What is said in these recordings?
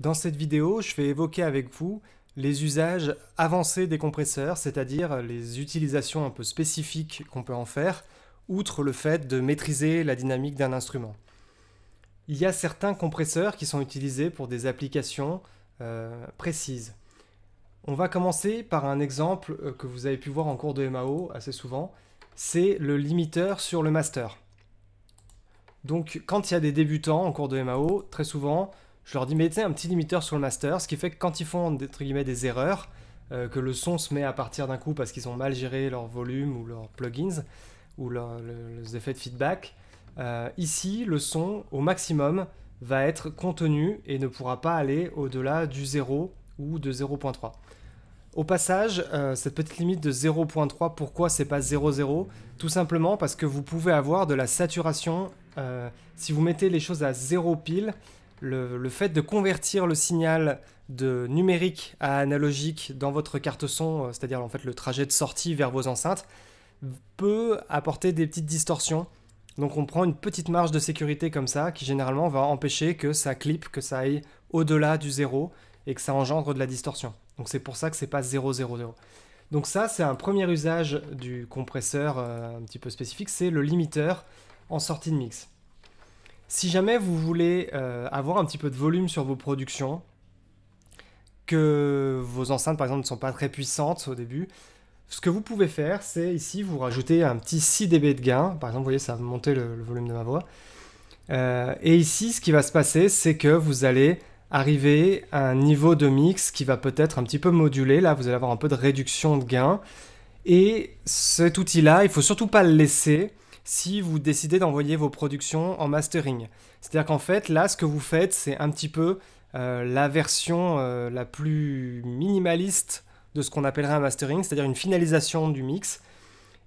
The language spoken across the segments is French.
Dans cette vidéo, je vais évoquer avec vous les usages avancés des compresseurs, c'est-à-dire les utilisations un peu spécifiques qu'on peut en faire, outre le fait de maîtriser la dynamique d'un instrument. Il y a certains compresseurs qui sont utilisés pour des applications euh, précises. On va commencer par un exemple euh, que vous avez pu voir en cours de MAO assez souvent, c'est le limiteur sur le master. Donc quand il y a des débutants en cours de MAO, très souvent, je leur dis mettez un petit limiteur sur le master, ce qui fait que quand ils font entre des erreurs, euh, que le son se met à partir d'un coup parce qu'ils ont mal géré leur volume ou leurs plugins ou leurs effets de feedback, euh, ici le son au maximum va être contenu et ne pourra pas aller au-delà du 0 ou de 0.3. Au passage, euh, cette petite limite de 0.3, pourquoi c'est pas 0.0 Tout simplement parce que vous pouvez avoir de la saturation. si vous mettez les choses à 0 pile, le, fait de convertir le signal de numérique à analogique dans votre carte son, euh, c'est-à-dire en fait le trajet de sortie vers vos enceintes, peut apporter des petites distorsions. Donc on prend une petite marge de sécurité comme ça, qui généralement va empêcher que ça clip, que ça aille au-delà du zéro et que ça engendre de la distorsion. Donc c'est pour ça que c'est pas 0, 0, 0. Donc ça, c'est un premier usage du compresseur euh, un petit peu spécifique, c'est le limiteur en sortie de mix. Si jamais vous voulez euh, avoir un petit peu de volume sur vos productions, que vos enceintes par exemple ne sont pas très puissantes au début, ce que vous pouvez faire, c'est ici vous rajoutez un petit 6 dB de gain. Par exemple, vous voyez, ça va monter le, volume de ma voix. Euh, et ici, ce qui va se passer, c'est que vous allez arriver à un niveau de mix qui va peut-être un petit peu moduler. Là, vous allez avoir un peu de réduction de gain. Et cet outil-là, il ne faut surtout pas le laisser si vous décidez d'envoyer vos productions en mastering. C'est-à-dire qu'en fait, là, ce que vous faites, c'est un petit peu euh, la version euh, la plus minimaliste de ce qu'on appellerait un mastering, c'est-à-dire une finalisation du mix.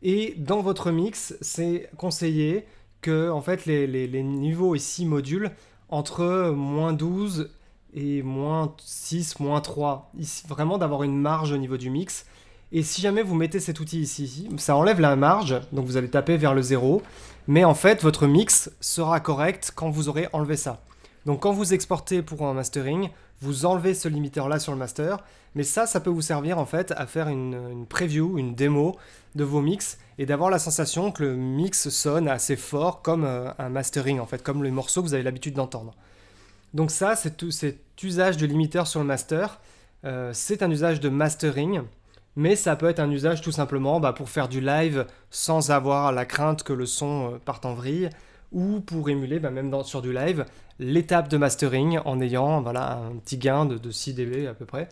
Et dans votre mix, c'est conseillé que en fait, les, niveaux ici modulent modules entre moins 12 et moins 6, moins 3. vraiment d'avoir une marge au niveau du mix et si jamais vous mettez cet outil ici, ça enlève la marge, donc vous allez taper vers le zéro. mais en fait votre mix sera correct quand vous aurez enlevé ça. Donc quand vous exportez pour un mastering, vous enlevez ce limiteur là sur le master, mais ça, ça peut vous servir en fait à faire une, preview, une démo de vos mix et d'avoir la sensation que le mix sonne assez fort comme euh, un mastering en fait, comme le morceau que vous avez l'habitude d'entendre. Donc ça, c'est tout cet usage de limiteur sur le master, euh, c'est un usage de mastering mais ça peut être un usage tout simplement bah, pour faire du live sans avoir la crainte que le son euh, parte en vrille, ou pour émuler, bah, même sur du live, l'étape de mastering en ayant un petit gain de, 6 dB à peu près.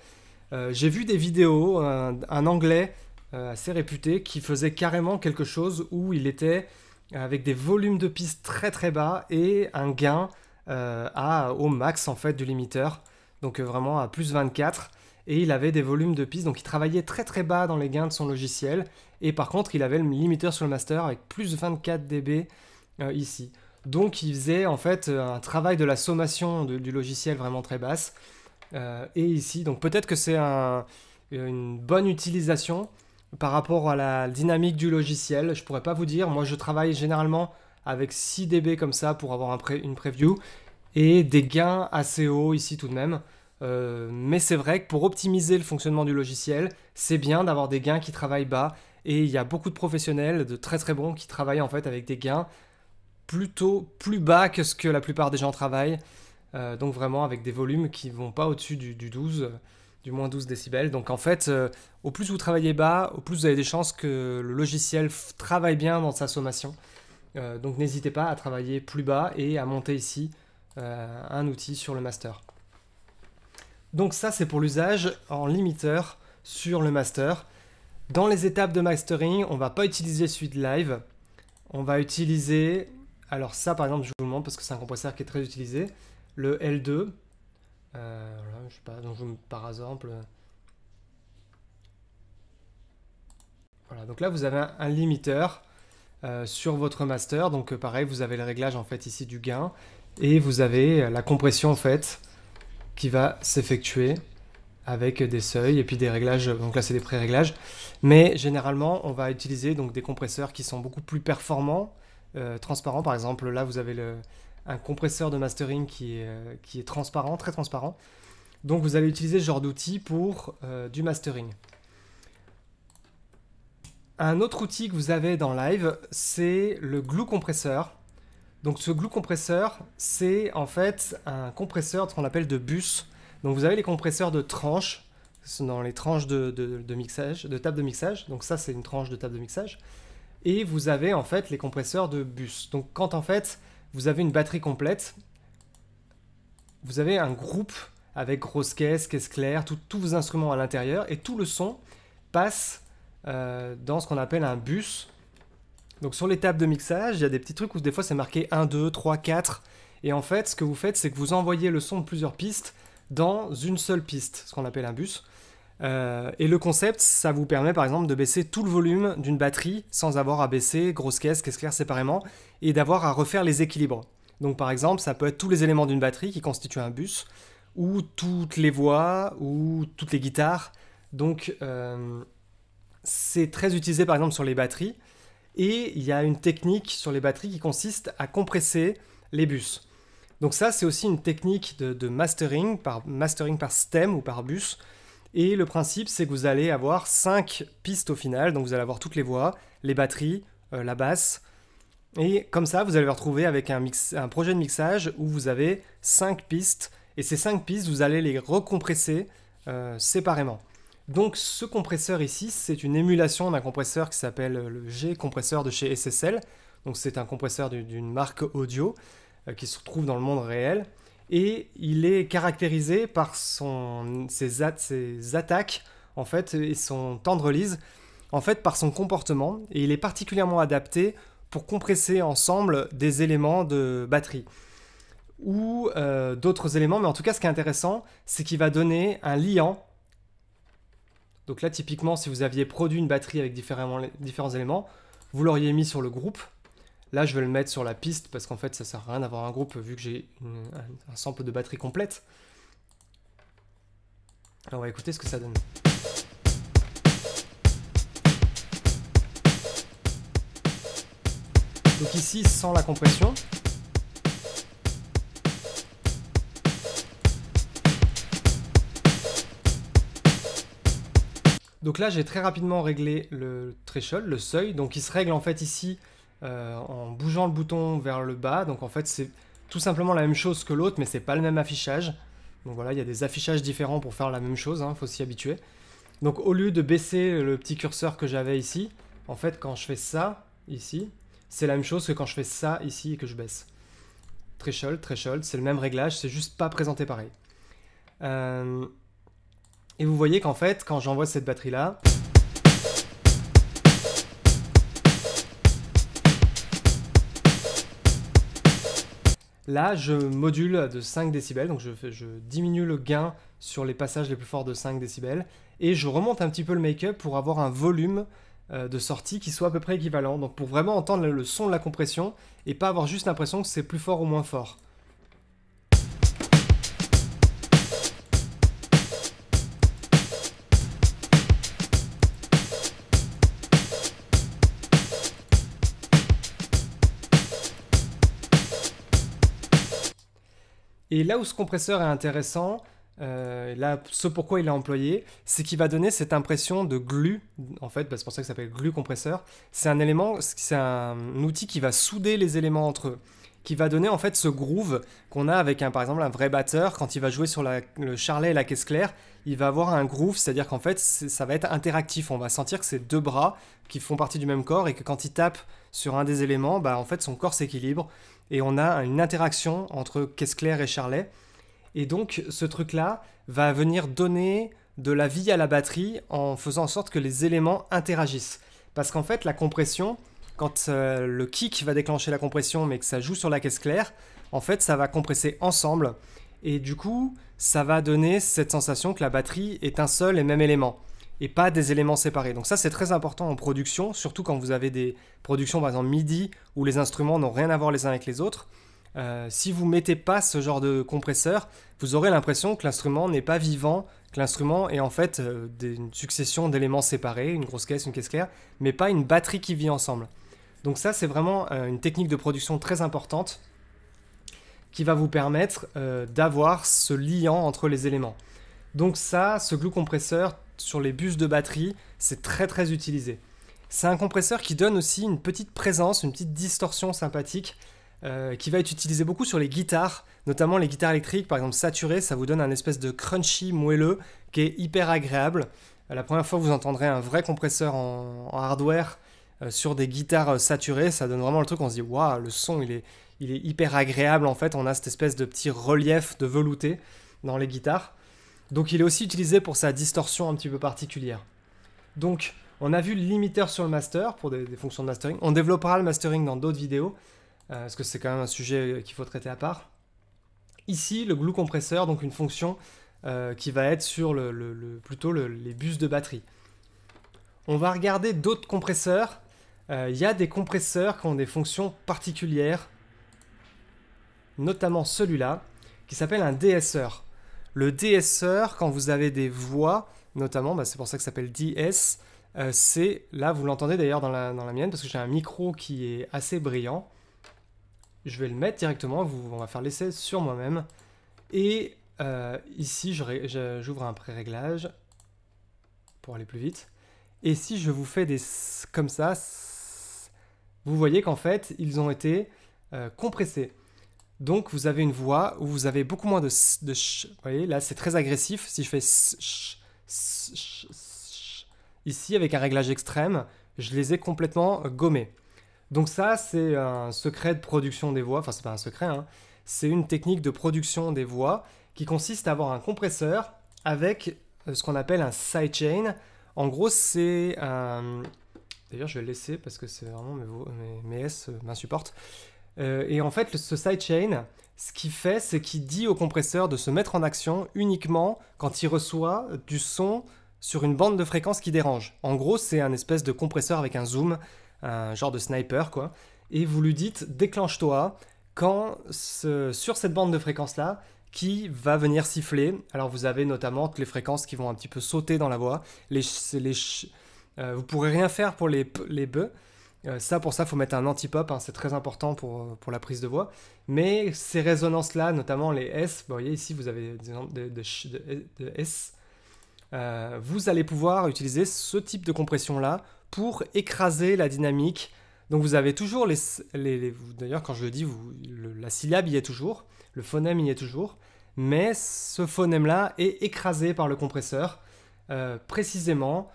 Euh, j'ai vu des vidéos, un, anglais euh, assez réputé qui faisait carrément quelque chose où il était avec des volumes de pistes très très bas et un gain à, au max en fait du limiteur, donc vraiment à plus 24 et il avait des volumes de pistes, donc il travaillait très très bas dans les gains de son logiciel, et par contre il avait le limiteur sur le master avec plus de 24 dB euh, ici. Donc il faisait en fait euh, un travail de la sommation du logiciel vraiment très basse, euh, et ici, donc peut-être que c'est une bonne utilisation par rapport à la dynamique du logiciel, je pourrais pas vous dire, moi je travaille généralement avec 6 dB comme ça pour avoir une preview, et des gains assez hauts ici tout de même. Euh, mais c'est vrai que pour optimiser le fonctionnement du logiciel, c'est bien d'avoir des gains qui travaillent bas. Et il y a beaucoup de professionnels, de très très bons, qui travaillent en fait avec des gains plutôt plus bas que ce que la plupart des gens travaillent. Euh, donc vraiment avec des volumes qui vont pas au-dessus du, 12, du moins 12 décibels. Donc en fait, euh, au plus vous travaillez bas, au plus vous avez des chances que le logiciel travaille bien dans sa sommation. donc n'hésitez pas à travailler plus bas et à monter ici un outil sur le master. Donc ça, c'est pour l'usage en limiteur sur le master. Dans les étapes de mastering, on va pas utiliser Suite Live. On va utiliser, alors ça par exemple, je vous montre parce que c'est un compresseur qui est très utilisé, le L2. Euh, voilà, sais pas, donc par exemple... Voilà, donc là vous avez un, limiteur euh, sur votre master. Donc euh, pareil, vous avez le réglage en fait ici du gain et vous avez la compression en fait qui va s'effectuer avec des seuils et puis des réglages. Donc là, c'est des pré-réglages. Mais généralement, on va utiliser donc des compresseurs qui sont beaucoup plus performants, euh, transparents. Par exemple, là, vous avez un compresseur de mastering qui est, euh, qui est transparent, très transparent. Donc vous allez utiliser ce genre d'outil pour euh, du mastering. Un autre outil que vous avez dans Live, c'est le glue compresseur. Donc ce glue compresseur, c'est en fait un compresseur, ce qu'on appelle de bus. Donc vous avez les compresseurs de tranches, dans les tranches de, de, de mixage, de table de mixage. Donc ça c'est une tranche de table de mixage. Et vous avez en fait les compresseurs de bus. Donc quand en fait vous avez une batterie complète, vous avez un groupe avec grosse caisse, caisse claire, tous vos instruments à l'intérieur et tout le son passe euh, dans ce qu'on appelle un bus. Donc sur les tables de mixage, il y a des petits trucs où des fois c'est marqué 1, 2, 3, 4. Et en fait, ce que vous faites, c'est que vous envoyez le son de plusieurs pistes dans une seule piste, ce qu'on appelle un bus. Euh, et le concept, ça vous permet par exemple de baisser tout le volume d'une batterie sans avoir à baisser grosse caisse, caisse claire séparément, et d'avoir à refaire les équilibres. Donc par exemple, ça peut être tous les éléments d'une batterie qui constituent un bus, ou toutes les voix, ou toutes les guitares. Donc euh, c'est très utilisé par exemple sur les batteries. Et il y a une technique sur les batteries qui consiste à compresser les bus. Donc ça, c'est aussi une technique de, mastering, par, mastering par stem ou par bus. Et le principe, c'est que vous allez avoir 5 pistes au final. Donc vous allez avoir toutes les voix, les batteries, euh, la basse. Et comme ça, vous allez vous retrouver avec un, projet de mixage où vous avez 5 pistes. Et ces 5 pistes, vous allez les recompresser euh, séparément. Donc ce compresseur ici, c'est une émulation d'un compresseur qui s'appelle le G compresseur de chez SSL. Donc c'est un compresseur d'une marque audio euh, qui se trouve dans le monde réel. Et il est caractérisé par son, ses, ses, attaques en fait, et son temps de release, en fait par son comportement. Et il est particulièrement adapté pour compresser ensemble des éléments de batterie ou euh, d'autres éléments. Mais en tout cas, ce qui est intéressant, c'est qu'il va donner un liant donc là, typiquement, si vous aviez produit une batterie avec différents, éléments, vous l'auriez mis sur le groupe. Là, je vais le mettre sur la piste parce qu'en fait, ça sert à rien d'avoir un groupe vu que j'ai un sample de batterie complète. Alors, on va écouter ce que ça donne. Donc ici, sans la compression, Donc là, j'ai très rapidement réglé le threshold, le seuil. Donc il se règle en fait ici euh, en bougeant le bouton vers le bas. Donc en fait, c'est tout simplement la même chose que l'autre, mais c'est pas le même affichage. Donc voilà, il y a des affichages différents pour faire la même chose, Il hein, faut s'y habituer. Donc au lieu de baisser le petit curseur que j'avais ici, en fait quand je fais ça, ici, c'est la même chose que quand je fais ça ici et que je baisse. Threshold, threshold, c'est le même réglage, c'est juste pas présenté pareil. Euh, et vous voyez qu'en fait, quand j'envoie cette batterie-là, Là, je module de 5 décibels, donc je, diminue le gain sur les passages les plus forts de 5 décibels, et je remonte un petit peu le make-up pour avoir un volume euh, de sortie qui soit à peu près équivalent, donc pour vraiment entendre le son de la compression, et pas avoir juste l'impression que c'est plus fort ou moins fort. Et là où ce compresseur est intéressant, euh, là, ce pourquoi il est employé, c'est qu'il va donner cette impression de glu, en fait, bah, c'est pour ça que ça s'appelle glu compresseur. C'est un élément, c'est un outil qui va souder les éléments entre eux, qui va donner en fait ce groove qu'on a avec un, par exemple un vrai batteur quand il va jouer sur le charlet et la caisse claire, il va avoir un groove, c'est-à-dire qu'en fait ça va être interactif, on va sentir que c'est deux bras qui font partie du même corps et que quand il tape sur un des éléments, bah en fait son corps s'équilibre et on a une interaction entre Caisse Claire et Charlet. Et donc ce truc-là va venir donner de la vie à la batterie en faisant en sorte que les éléments interagissent. Parce qu'en fait, la compression, quand euh, le kick va déclencher la compression mais que ça joue sur la caisse claire, en fait, ça va compresser ensemble. Et du coup, ça va donner cette sensation que la batterie est un seul et même élément et pas des éléments séparés. Donc ça c'est très important en production, surtout quand vous avez des productions par exemple MIDI où les instruments n'ont rien à voir les uns avec les autres. Euh, si vous mettez pas ce genre de compresseur, vous aurez l'impression que l'instrument n'est pas vivant, que l'instrument est en fait euh, une succession d'éléments séparés, une grosse caisse, une caisse claire, mais pas une batterie qui vit ensemble. Donc ça c'est vraiment euh, une technique de production très importante qui va vous permettre d'avoir ce liant entre les éléments. Donc ça, ce glue compresseur, sur les bus de batterie, c'est très très utilisé. C'est un compresseur qui donne aussi une petite présence, une petite distorsion sympathique, euh, qui va être utilisé beaucoup sur les guitares, notamment les guitares électriques, par exemple saturées, ça vous donne un espèce de crunchy moelleux qui est hyper agréable. La première fois vous entendrez un vrai compresseur en, hardware euh, sur des guitares euh, saturées, ça donne vraiment le truc, on se dit waouh, le son il est hyper agréable en fait, on a cette espèce de petit relief de velouté dans les guitares. Donc il est aussi utilisé pour sa distorsion un petit peu particulière. Donc on a vu le limiteur sur le master pour des, fonctions de mastering. On développera le mastering dans d'autres vidéos, euh, parce que c'est quand même un sujet euh, qu'il faut traiter à part. Ici, le glue compresseur, donc une fonction euh, qui va être sur le, plutôt les bus de batterie. On va regarder d'autres compresseurs. Il y a des compresseurs qui ont des fonctions particulières, notamment celui-là, qui s'appelle un DSR. Le DSR, quand vous avez des voix, notamment, bah, c'est pour ça que ça s'appelle DS, euh, c'est, là vous l'entendez d'ailleurs dans la, mienne, parce que j'ai un micro qui est assez brillant. Je vais le mettre directement, on va faire l'essai sur moi-même. Et euh, ici, j'ouvre un pré-réglage pour aller plus vite. Et si je vous fais des comme ça, vous voyez qu'en fait, ils ont été euh, compressés. Donc vous avez une voix où vous avez beaucoup moins de Vous voyez, là c'est très agressif. Si je fais ici avec un réglage extrême, je les ai complètement euh, gommés. Donc ça c'est un secret de production des voix. Enfin c'est pas un secret, hein. c'est une technique de production des voix qui consiste à avoir un compresseur avec euh, ce qu'on appelle un sidechain. En gros c'est un... Euh, d'ailleurs je vais le laisser parce que c'est vraiment mes, mes S m'insupportent. Euh, et en fait, ce sidechain, ce qu'il fait, c'est qu'il dit au compresseur de se mettre en action uniquement quand il reçoit du son sur une bande de fréquence qui dérange. En gros, c'est un espèce de compresseur avec un zoom, un genre de sniper, quoi. Et vous lui dites déclenche-toi quand sur cette bande de fréquence-là, qui va venir siffler. Alors vous avez notamment toutes les fréquences qui vont un petit peu sauter dans la voix. Les, ne euh, vous pourrez rien faire pour les, les bœufs euh, ça, pour ça, il faut mettre un anti-pop, hein, c'est très important pour, euh, pour la prise de voix. Mais ces résonances-là, notamment les S, vous voyez ici, vous avez des de, de, S, euh, vous allez pouvoir utiliser ce type de compression-là pour écraser la dynamique. Donc vous avez toujours les... D'ailleurs, quand je le dis, la syllabe y est toujours, le phonème y est toujours, mais ce phonème-là est écrasé par le compresseur, précisément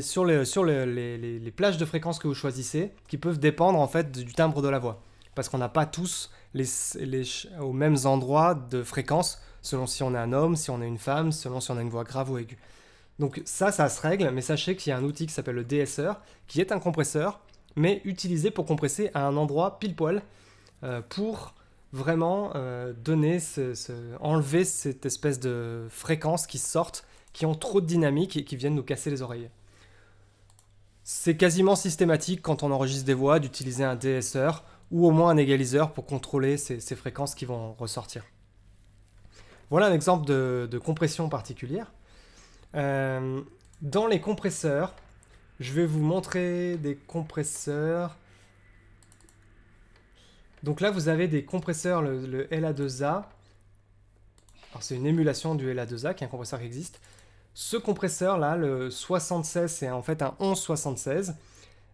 sur, les, plages de fréquences que vous choisissez qui peuvent dépendre en fait du timbre de la voix. Parce qu'on n'a pas tous les, aux mêmes endroits de fréquence selon si on est un homme, si on est une femme, selon si on a une voix grave ou aiguë. Donc ça, ça se règle, mais sachez qu'il y a un outil qui s'appelle le DSR, qui est un compresseur, mais utilisé pour compresser à un endroit pile poil, euh, pour vraiment euh, donner, enlever cette espèce de fréquences qui sortent, qui ont trop de dynamique et qui viennent nous casser les oreilles. C'est quasiment systématique quand on enregistre des voix d'utiliser un DSR ou au moins un égaliseur pour contrôler ces, fréquences qui vont ressortir. Voilà un exemple de, compression particulière. Euh, dans les compresseurs, je vais vous montrer des compresseurs. Donc là, vous avez des compresseurs, le, le LA2A. c'est une émulation du LA2A, qui est un compresseur qui existe. Ce compresseur là, le 76, c'est en fait un 1176,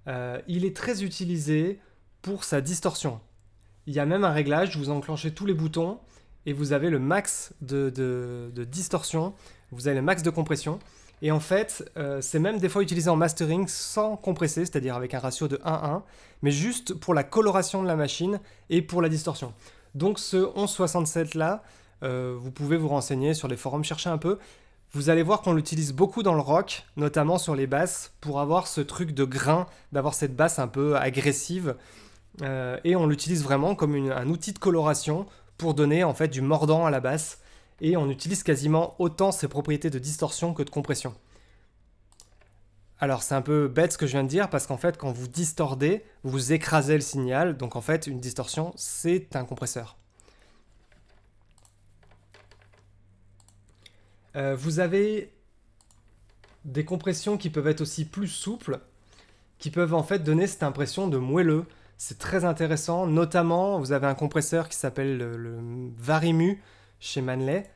euh, il est très utilisé pour sa distorsion. Il y a même un réglage, vous enclenchez tous les boutons et vous avez le max de, distorsion, vous avez le max de compression. Et en fait, euh, c'est même des fois utilisé en mastering sans compresser, c'est-à-dire avec un ratio de 1 1, mais juste pour la coloration de la machine et pour la distorsion. Donc ce 1167 là, euh, vous pouvez vous renseigner sur les forums, chercher un peu. Vous allez voir qu'on l'utilise beaucoup dans le rock, notamment sur les basses, pour avoir ce truc de grain, d'avoir cette basse un peu agressive. Euh, et on l'utilise vraiment comme un outil de coloration pour donner en fait du mordant à la basse. Et on utilise quasiment autant ses propriétés de distorsion que de compression. Alors c'est un peu bête ce que je viens de dire parce qu'en fait quand vous distordez, vous écrasez le signal. Donc en fait une distorsion c'est un compresseur. Euh, vous avez des compressions qui peuvent être aussi plus souples, qui peuvent en fait donner cette impression de moelleux. C'est très intéressant, notamment vous avez un compresseur qui s'appelle le, Varimu chez Manley.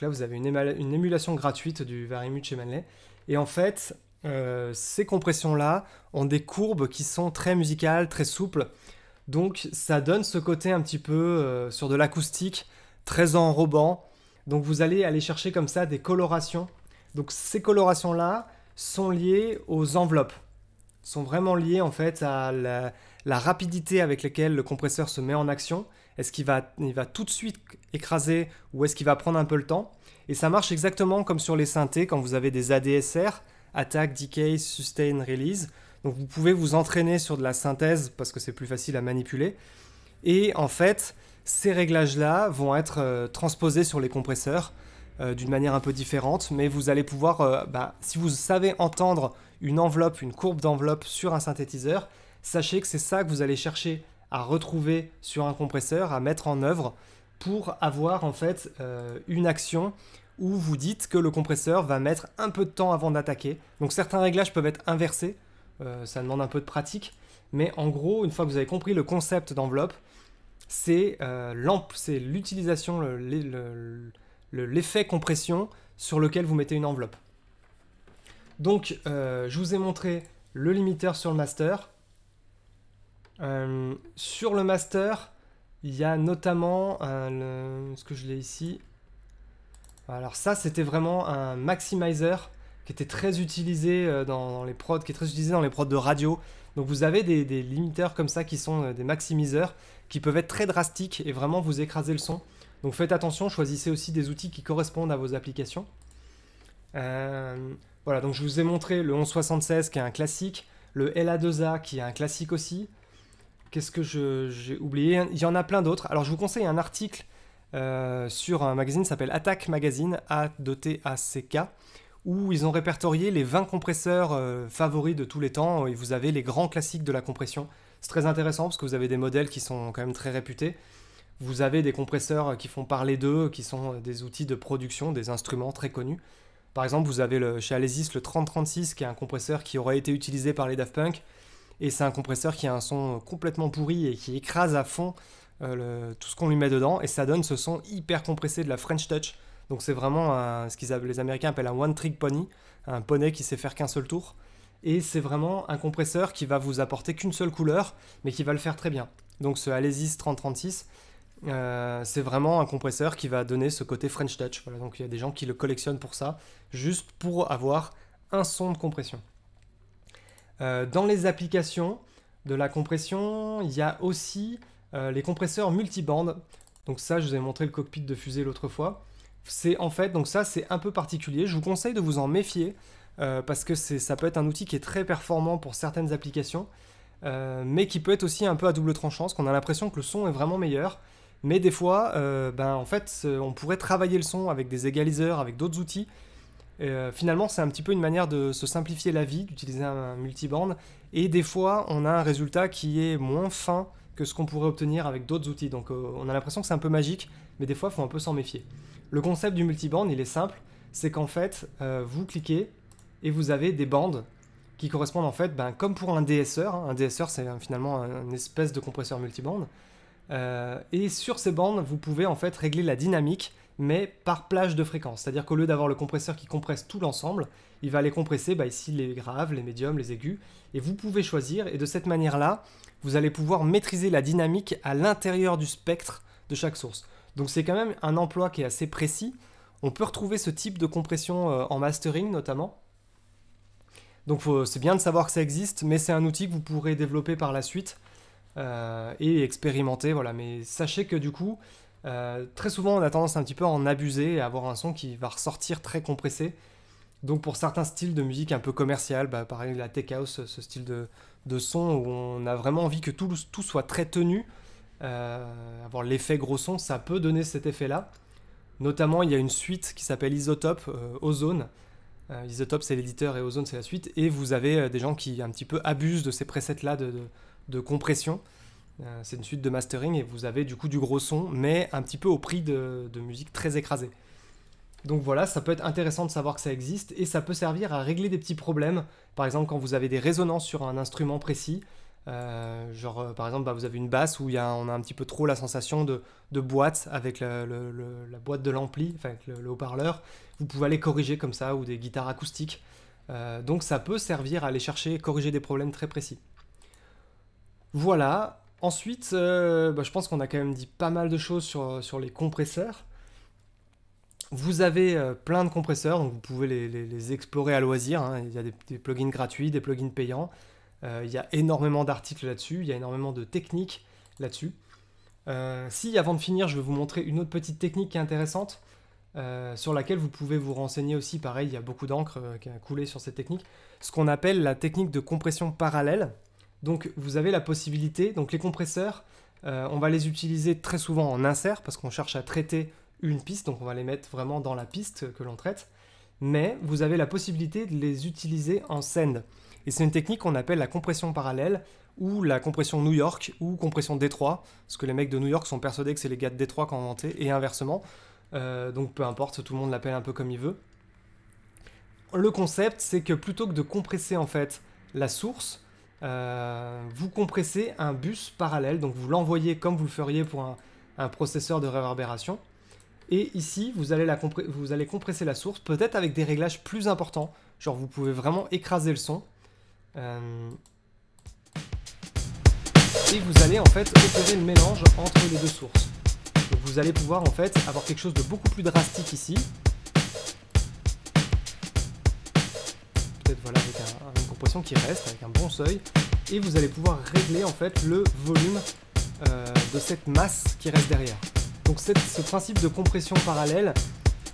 là vous avez une, émulation gratuite du Varimu chez Manley. Et en fait, euh, ces compressions-là ont des courbes qui sont très musicales, très souples. Donc ça donne ce côté un petit peu euh, sur de l'acoustique, très enrobant, donc vous allez aller chercher comme ça des colorations. Donc ces colorations-là sont liées aux enveloppes, sont vraiment liées en fait à la, rapidité avec laquelle le compresseur se met en action. Est-ce qu'il va, va tout de suite écraser ou est-ce qu'il va prendre un peu le temps Et ça marche exactement comme sur les synthés quand vous avez des ADSR, Attack, Decay, Sustain, Release. Donc vous pouvez vous entraîner sur de la synthèse parce que c'est plus facile à manipuler. Et en fait, ces réglages-là vont être euh, transposés sur les compresseurs euh, d'une manière un peu différente, mais vous allez pouvoir, euh, bah, si vous savez entendre une enveloppe, une courbe d'enveloppe sur un synthétiseur, sachez que c'est ça que vous allez chercher à retrouver sur un compresseur, à mettre en œuvre pour avoir en fait une action où vous dites que le compresseur va mettre un peu de temps avant d'attaquer. Donc certains réglages peuvent être inversés, ça demande un peu de pratique, mais en gros, une fois que vous avez compris le concept d'enveloppe, euh, c'est l'utilisation, l'effet compression sur lequel vous mettez une enveloppe. Donc, euh, je vous ai montré le limiteur sur le master. Euh, sur le master, il y a notamment le, ce que je l'ai ici. Alors ça, c'était vraiment un maximizer qui était très utilisé dans, les prods, qui est très utilisé dans les prods de radio. Donc vous avez des, des limiteurs comme ça qui sont des maximiseurs qui peuvent être très drastiques et vraiment vous écraser le son. Donc faites attention, choisissez aussi des outils qui correspondent à vos applications. Euh, voilà, donc je vous ai montré le 1176 qui est un classique, le LA2A qui est un classique aussi. Qu'est-ce que j'ai oublié Il y en a plein d'autres. Alors je vous conseille un article euh, sur un magazine qui s'appelle Attack Magazine, A-T-A-C-K, où ils ont répertorié les 20 compresseurs euh, favoris de tous les temps et vous avez les grands classiques de la compression. C'est très intéressant parce que vous avez des modèles qui sont quand même très réputés. Vous avez des compresseurs qui font parler d'eux, qui sont des outils de production, des instruments très connus. Par exemple, vous avez le, chez Alesis le 3036 qui est un compresseur qui aurait été utilisé par les Daft Punk. Et c'est un compresseur qui a un son complètement pourri et qui écrase à fond euh, tout ce qu'on lui met dedans. Et ça donne ce son hyper compressé de la French Touch. Donc c'est vraiment ce qu'ils les Américains appellent un one trick pony, un poney qui sait faire qu'un seul tour et c'est vraiment un compresseur qui va vous apporter qu'une seule couleur, mais qui va le faire très bien. Donc ce Alesis 3036, euh, c'est vraiment un compresseur qui va donner ce côté French Touch. donc il y a des gens qui le collectionnent pour ça, juste pour avoir un son de compression. Euh, dans les applications de la compression, il y a aussi euh, les compresseurs multibandes. Donc ça, je vous ai montré le cockpit de fusée l'autre fois. C'est en fait, donc ça c'est un peu particulier, je vous conseille de vous en méfier euh, parce que ça peut être un outil qui est très performant pour certaines applications, euh, mais qui peut être aussi un peu à double tranchant, parce qu'on a l'impression que le son est vraiment meilleur, mais des fois, euh, ben, en fait, on pourrait travailler le son avec des égaliseurs, avec d'autres outils. finalement, c'est un petit peu une manière de se simplifier la vie, d'utiliser un, multi multiband, et des fois, on a un résultat qui est moins fin que ce qu'on pourrait obtenir avec d'autres outils. Donc on a l'impression que c'est un peu magique, mais des fois il faut un peu s'en méfier. Le concept du multiband, il est simple, c'est qu'en fait, vous cliquez, et vous avez des bandes qui correspondent en fait, ben, comme pour un DSR, hein, un DSR c'est finalement une espèce de compresseur multibande, euh, et sur ces bandes vous pouvez en fait régler la dynamique, mais par plage de fréquence, c'est-à-dire qu'au lieu d'avoir le compresseur qui compresse tout l'ensemble, il va aller compresser ben, ici les graves, les médiums, les aigus, et vous pouvez choisir, et de cette manière-là, vous allez pouvoir maîtriser la dynamique à l'intérieur du spectre de chaque source. Donc c'est quand même un emploi qui est assez précis. On peut retrouver ce type de compression euh, en mastering notamment, donc c'est bien de savoir que ça existe, mais c'est un outil que vous pourrez développer par la suite euh, et expérimenter. Voilà. Mais sachez que du coup, euh, très souvent on a tendance un petit peu à en abuser et à avoir un son qui va ressortir très compressé. Donc pour certains styles de musique un peu commercial, bah, pareil la tech house, ce style de, son où on a vraiment envie que tout, soit très tenu, euh, avoir l'effet gros son, ça peut donner cet effet-là. Notamment il y a une suite qui s'appelle Isotope, Ozone, euh, Isotope, c'est l'éditeur et Ozone, c'est la suite. Et vous avez euh, des gens qui un petit peu abusent de ces presets-là de, compression. Euh, c'est une suite de mastering et vous avez du coup du gros son, mais un petit peu au prix de musique très écrasée. Donc voilà, ça peut être intéressant de savoir que ça existe et ça peut servir à régler des petits problèmes. Par exemple, quand vous avez des résonances sur un instrument précis, euh, genre, euh, par exemple, bah, vous avez une basse où on a un petit peu trop la sensation de, boîte avec la, boîte de l'ampli, enfin avec le, haut-parleur. Vous pouvez aller corriger comme ça, ou des guitares acoustiques. Euh, donc ça peut servir à aller chercher et corriger des problèmes très précis. Voilà. Ensuite, bah, je pense qu'on a quand même dit pas mal de choses sur, les compresseurs. Vous avez plein de compresseurs, donc vous pouvez les, explorer à loisir. Hein. Il y a des, plugins gratuits, des plugins payants. Euh, il y a énormément d'articles là-dessus, il y a énormément de techniques là-dessus. Euh, si avant de finir, je vais vous montrer une autre petite technique qui est intéressante, euh, sur laquelle vous pouvez vous renseigner aussi, pareil, il y a beaucoup d'encre qui a coulé sur cette technique, ce qu'on appelle la technique de compression parallèle. Donc vous avez la possibilité, donc les compresseurs, on va les utiliser très souvent en insert parce qu'on cherche à traiter une piste, donc on va les mettre vraiment dans la piste que l'on traite. Mais vous avez la possibilité de les utiliser en send. Et c'est une technique qu'on appelle la compression parallèle ou la compression New York ou compression Détroit, parce que les mecs de New York sont persuadés que c'est les gars de Détroit qui ont inventé et inversement. Euh, donc peu importe, tout le monde l'appelle un peu comme il veut. Le concept, c'est que plutôt que de compresser en fait la source, euh, vous compressez un bus parallèle, donc vous l'envoyez comme vous le feriez pour un, processeur de réverbération. Et ici, vous allez, vous allez compresser la source, peut-être avec des réglages plus importants. Genre, vous pouvez vraiment écraser le son, euh, Et vous allez en fait opérer le mélange entre les deux sources. Donc vous allez pouvoir en fait avoir quelque chose de beaucoup plus drastique ici. Peut-être voilà avec une compression qui reste, avec un bon seuil. Et vous allez pouvoir régler en fait le volume euh, de cette masse qui reste derrière. Donc ce principe de compression parallèle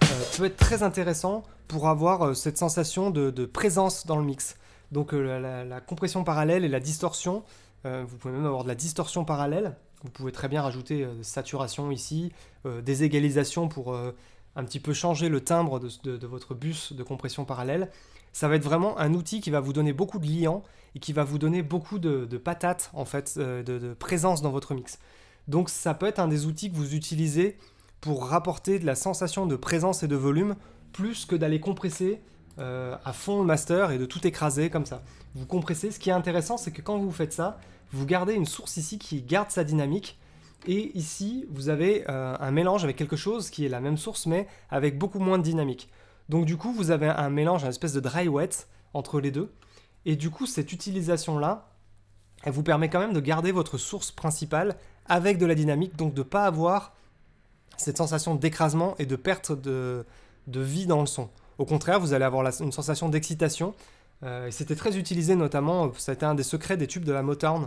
euh, peut être très intéressant pour avoir cette sensation de, de présence dans le mix. Donc euh, la, compression parallèle et la distorsion, euh, vous pouvez même avoir de la distorsion parallèle, vous pouvez très bien rajouter euh, saturation ici, déségalisation pour un petit peu changer le timbre de, votre bus de compression parallèle. Ça va être vraiment un outil qui va vous donner beaucoup de liant et qui va vous donner beaucoup de, de patates, en fait, de, présence dans votre mix. Donc ça peut être un des outils que vous utilisez pour rapporter de la sensation de présence et de volume plus que d'aller compresser euh, à fond le master et de tout écraser comme ça. Vous compressez. Ce qui est intéressant, c'est que quand vous faites ça, vous gardez une source ici qui garde sa dynamique. Et ici, vous avez euh, un mélange avec quelque chose qui est la même source, mais avec beaucoup moins de dynamique. Donc du coup, vous avez un mélange, une espèce de dry wet entre les deux. Et du coup, cette utilisation-là, elle vous permet quand même de garder votre source principale avec de la dynamique, donc de ne pas avoir cette sensation d'écrasement et de perte de vie dans le son. Au contraire, vous allez avoir une sensation d'excitation. Euh, c'était très utilisé notamment, ça a été un des secrets des tubes de la Motown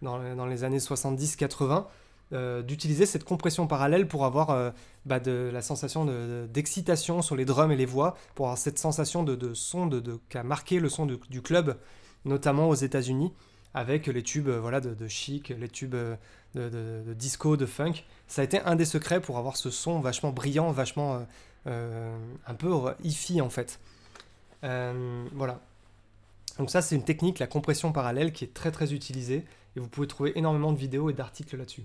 dans, les années 70-80, euh, d'utiliser cette compression parallèle pour avoir euh, bah, de, la sensation d'excitation sur les drums et les voix, pour avoir cette sensation de, de son qui a marqué le son du, club, notamment aux États-Unis, avec les tubes voilà, de, chic, les tubes de, disco, de funk. Ça a été un des secrets pour avoir ce son vachement brillant, vachement euh, euh, un peu hi-fi en fait. Euh, voilà. Donc ça c'est une technique, la compression parallèle, qui est très très utilisée et vous pouvez trouver énormément de vidéos et d'articles là-dessus.